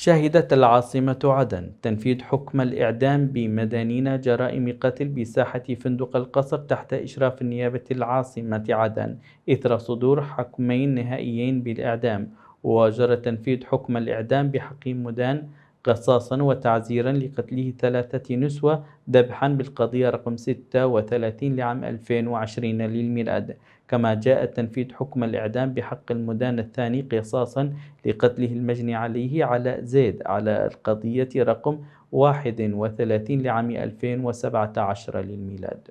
شهدت العاصمة عدن تنفيذ حكم الإعدام بمدانين جرائم قتل بساحة فندق القصر تحت إشراف النيابة العاصمة عدن إثر صدور حكمين نهائيين بالإعدام وجرى تنفيذ حكم الإعدام بحق مدان قصاصا وتعزيرا لقتله ثلاثة نسوة ذبحا بالقضية رقم 36 لعام 2020 للميلاد كما جاء تنفيذ حكم الإعدام بحق المدان الثاني قصاصا لقتله المجني عليه على زيد على القضية رقم 31 لعام 2017 للميلاد